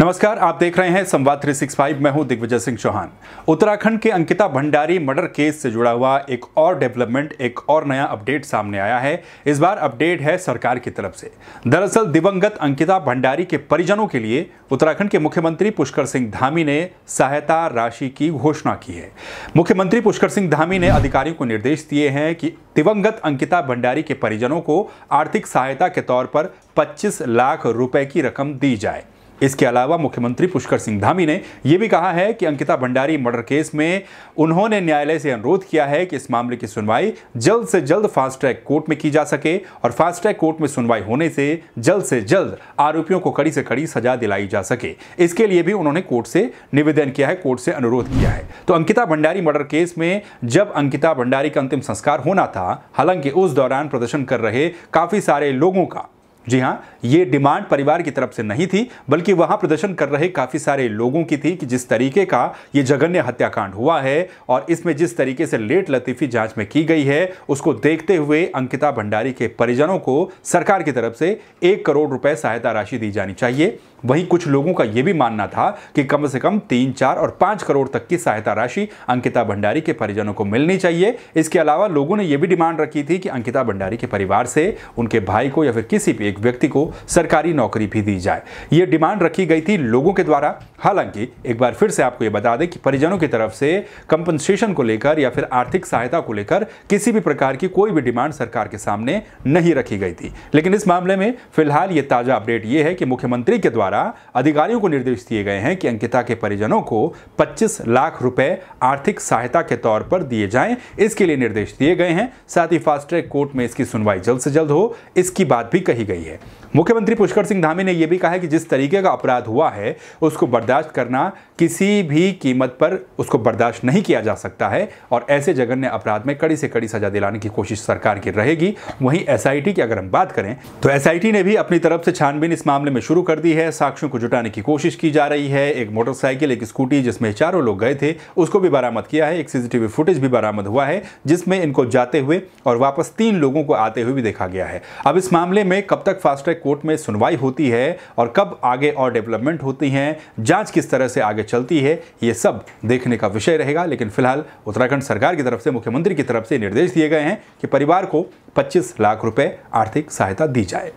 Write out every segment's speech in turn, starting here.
नमस्कार आप देख रहे हैं संवाद 365 मैं हूं दिग्विजय सिंह चौहान उत्तराखंड के अंकिता भंडारी मर्डर केस से जुड़ा हुआ एक और डेवलपमेंट एक और नया अपडेट सामने आया है इस बार अपडेट है सरकार की तरफ से दरअसल दिवंगत अंकिता भंडारी के परिजनों के लिए उत्तराखंड के मुख्यमंत्री पुष्कर सिंह धामी ने सहायता राशि की घोषणा की है मुख्यमंत्री पुष्कर सिंह धामी ने अधिकारियों को निर्देश दिए हैं कि दिवंगत अंकिता भंडारी के परिजनों को आर्थिक सहायता के तौर पर पच्चीस लाख रुपए की रकम दी जाए इसके अलावा मुख्यमंत्री पुष्कर सिंह धामी ने यह भी कहा है कि अंकिता भंडारी मर्डर केस में उन्होंने न्यायालय से अनुरोध किया है कि इस मामले की सुनवाई जल्द से जल्द फास्ट ट्रैक कोर्ट में की जा सके और फास्ट ट्रैक कोर्ट में सुनवाई होने से जल्द से जल्द आरोपियों को कड़ी से कड़ी सजा दिलाई जा सके इसके लिए भी उन्होंने कोर्ट से निवेदन किया है कोर्ट से अनुरोध किया है तो अंकिता भंडारी मर्डर केस में जब अंकिता भंडारी का अंतिम संस्कार होना था हालांकि उस दौरान प्रदर्शन कर रहे काफी सारे लोगों का जी हाँ ये डिमांड परिवार की तरफ से नहीं थी बल्कि वहाँ प्रदर्शन कर रहे काफ़ी सारे लोगों की थी कि जिस तरीके का ये जघन्य हत्याकांड हुआ है और इसमें जिस तरीके से लेट लतीफ़ी जांच में की गई है उसको देखते हुए अंकिता भंडारी के परिजनों को सरकार की तरफ से एक करोड़ रुपए सहायता राशि दी जानी चाहिए वहीं कुछ लोगों का यह भी मानना था कि कम से कम तीन चार और पाँच करोड़ तक की सहायता राशि अंकिता भंडारी के परिजनों को मिलनी चाहिए इसके अलावा लोगों ने यह भी डिमांड रखी थी कि अंकिता भंडारी के परिवार से उनके भाई को या फिर किसी भी एक व्यक्ति को सरकारी नौकरी भी दी जाए ये डिमांड रखी गई थी लोगों के द्वारा हालांकि एक बार फिर से आपको ये बता दें कि परिजनों की तरफ से कंपनसेशन को लेकर या फिर आर्थिक सहायता को लेकर किसी भी प्रकार की कोई भी डिमांड सरकार के सामने नहीं रखी गई थी लेकिन इस मामले में फिलहाल ये ताज़ा अपडेट ये है कि मुख्यमंत्री के द्वारा द्वारा अधिकारियों को निर्देश दिए गए हैं कि अंकिता के परिजनों को 25 लाख रुपए आर्थिक सहायता के तौर पर दिए जाएं इसके लिए निर्देश दिए गए हैं साथ ही फास्ट ट्रैक कोर्ट में इसकी सुनवाई जल्द से जल्द हो इसकी बात भी कही गई है मुख्यमंत्री पुष्कर सिंह धामी ने यह भी कहा है कि जिस तरीके का अपराध हुआ है उसको बर्दाश्त करना किसी भी कीमत पर उसको बर्दाश्त नहीं किया जा सकता है और ऐसे जघन्य अपराध में कड़ी से कड़ी सजा दिलाने की कोशिश सरकार की रहेगी वहीं एस की अगर हम बात करें तो एस ने भी अपनी तरफ से छानबीन इस मामले में शुरू कर दी है साक्ष्यों को जुटाने की कोशिश की जा रही है एक मोटरसाइकिल एक स्कूटी जिसमें चारों लोग गए थे उसको भी बरामद किया है एक सीसीटीवी फुटेज भी बरामद हुआ है जिसमें इनको जाते हुए और वापस तीन लोगों को आते हुए भी देखा गया है अब इस मामले में कब तक फास्ट कोर्ट में सुनवाई होती है और कब आगे और डेवलपमेंट होती हैं जांच किस तरह से आगे चलती है ये सब देखने का विषय रहेगा लेकिन फिलहाल उत्तराखंड सरकार की तरफ से मुख्यमंत्री की तरफ से निर्देश दिए गए हैं कि परिवार को 25 लाख रुपए आर्थिक सहायता दी जाए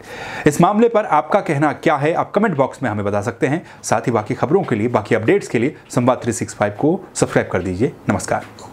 इस मामले पर आपका कहना क्या है आप कमेंट बॉक्स में हमें बता सकते हैं साथ ही बाकी खबरों के लिए बाकी अपडेट्स के लिए संवाद 365 को सब्सक्राइब कर दीजिए नमस्कार